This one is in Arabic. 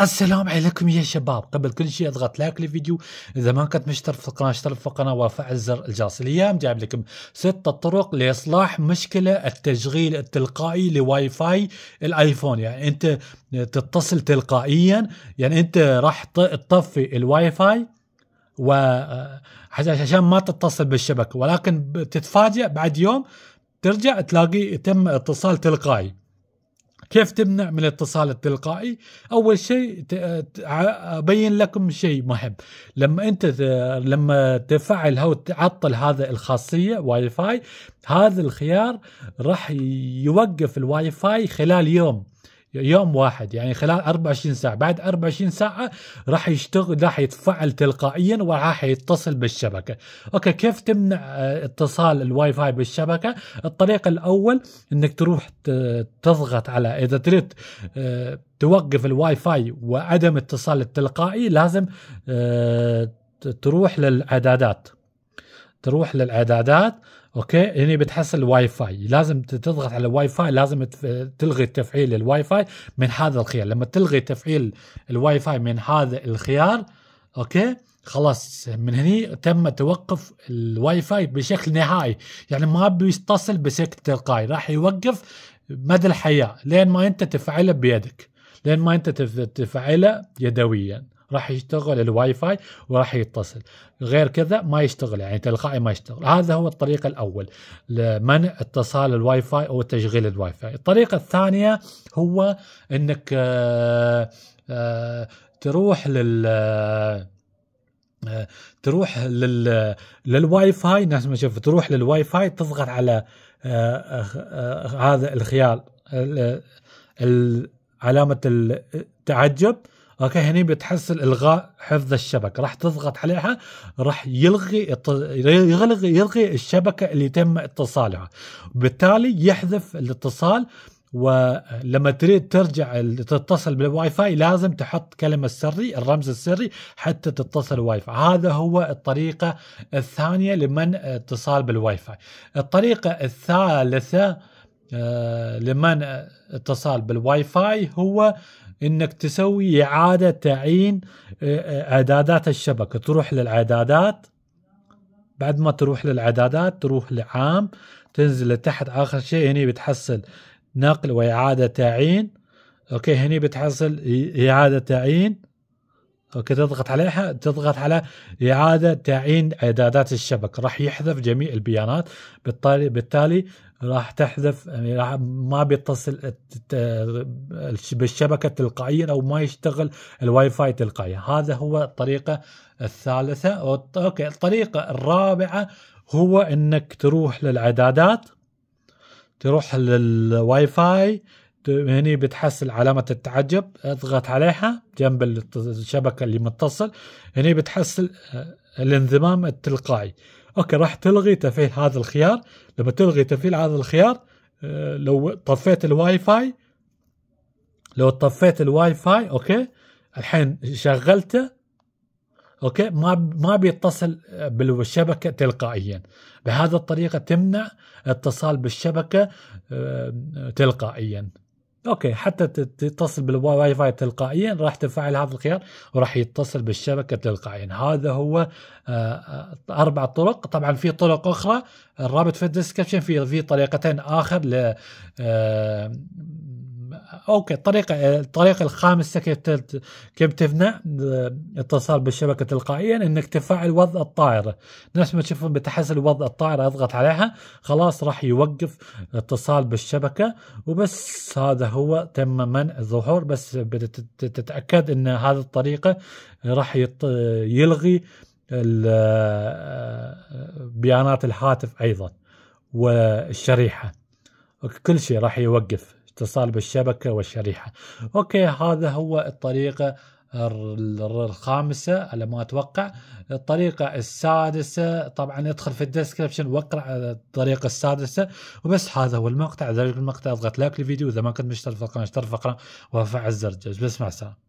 السلام عليكم يا شباب قبل كل شيء اضغط لايك للفيديو اذا ما كنت مشترك في القناه اشترك في القناه وفعل زر الجرس اليوم جايب لكم ستة طرق لاصلاح مشكله التشغيل التلقائي لواي فاي الايفون يعني انت تتصل تلقائيا يعني انت راح تطفي الواي فاي و آه، عشان ما تتصل بالشبكه ولكن تتفاجئ بعد يوم ترجع تلاقي تم اتصال تلقائي كيف تمنع من الاتصال التلقائي اول شيء ابين لكم شيء مهم لما انت لما تفعل او تعطل هذا الخاصيه واي فاي هذا الخيار راح يوقف الواي فاي خلال يوم يوم واحد يعني خلال 24 ساعه بعد 24 ساعه راح يشتغل راح يتفعل تلقائيا وراح يتصل بالشبكه اوكي كيف تمنع آه، اتصال الواي فاي بالشبكه الطريقه الاول انك تروح تضغط على اذا تريد آه، توقف الواي فاي وعدم اتصال التلقائي لازم آه، تروح للاعدادات تروح للاعدادات اوكي هنا يعني بتحصل واي فاي لازم تضغط على الواي فاي لازم تلغي تفعيل الواي فاي من هذا الخيار لما تلغي تفعيل الواي فاي من هذا الخيار اوكي خلاص من هني تم توقف الواي فاي بشكل نهائي يعني ما بيتصل بشكل تلقائي راح يوقف مدى الحياه لين ما انت تفعله بيدك لين ما انت تفعله يدويا راح يشتغل الواي فاي وراح يتصل غير كذا ما يشتغل يعني تلقائي ما يشتغل هذا هو الطريق الاول لمنع اتصال الواي فاي او تشغيل الواي فاي الطريقه الثانيه هو انك آه، آه، تروح لل آه، تروح لل للواي فاي ناس ما شوف تروح للواي فاي تضغط على هذا الخيار علامه التعجب اوكي هني بتحصل الغاء حفظ الشبكه راح تضغط عليها راح يلغي يلغي يلغي الشبكه اللي تم اتصالها بالتالي يحذف الاتصال ولما تريد ترجع تتصل بالواي فاي لازم تحط كلمة سري الرمز السري حتى تتصل واي فاي هذا هو الطريقة الثانية لمن اتصال بالواي فاي الطريقة الثالثة آه، لمن اتصال بالواي فاي هو انك تسوي اعاده تعيين آه، آه، اعدادات الشبكه تروح للاعدادات بعد ما تروح للاعدادات تروح لعام تنزل لتحت اخر شيء هنا بتحصل نقل واعاده تعيين اوكي هنا بتحصل اعاده تعيين اوكي تضغط عليها تضغط على اعاده تعيين اعدادات الشبكه راح يحذف جميع البيانات بالتالي بالتالي راح تحذف يعني راح ما بيتصل بالشبكه تلقائيا او ما يشتغل الواي فاي تلقائيا هذا هو الطريقه الثالثه اوكي الطريقه الرابعه هو انك تروح للاعدادات تروح للواي فاي هني بتحصل علامة التعجب اضغط عليها جنب الشبكة اللي متصل هني بتحصل آه، الانضمام التلقائي اوكي راح تلغي تفعيل هذا الخيار لما تلغي تفعيل هذا الخيار آه، لو طفيت الواي فاي لو طفيت الواي فاي اوكي الحين شغلته اوكي ما ما بيتصل بالشبكه تلقائيا بهذه الطريقه تمنع اتصال بالشبكه آه، تلقائيا اوكي حتى تتصل بالواي فاي تلقائيا راح تفعل هذا الخيار وراح يتصل بالشبكه تلقائيا هذا هو آه، آه، اربع طرق طبعا في طرق اخرى الرابط في الديسكربشن في في طريقتين اخر ل آه، اوكي الطريقه الطريقه الخامسه كيف كيف تمنع اتصال بالشبكه تلقائيا انك تفعل وضع الطائره نفس ما تشوفون بتحسن وضع الطائره اضغط عليها خلاص راح يوقف اتصال بالشبكه وبس هذا هو تم منع الظهور بس تتاكد ان هذه الطريقه راح يلغي بيانات الهاتف ايضا والشريحه كل شيء راح يوقف الاتصال بالشبكة والشريحة أوكي هذا هو الطريقة الخامسة على ما أتوقع الطريقة السادسة طبعا ادخل في الديسكربشن واقرأ الطريقة السادسة وبس هذا هو المقطع إذا المقطع اضغط لايك للفيديو إذا ما كنت مشترك في القناة اشترك في القناة وفعل الزر بس مع السلامة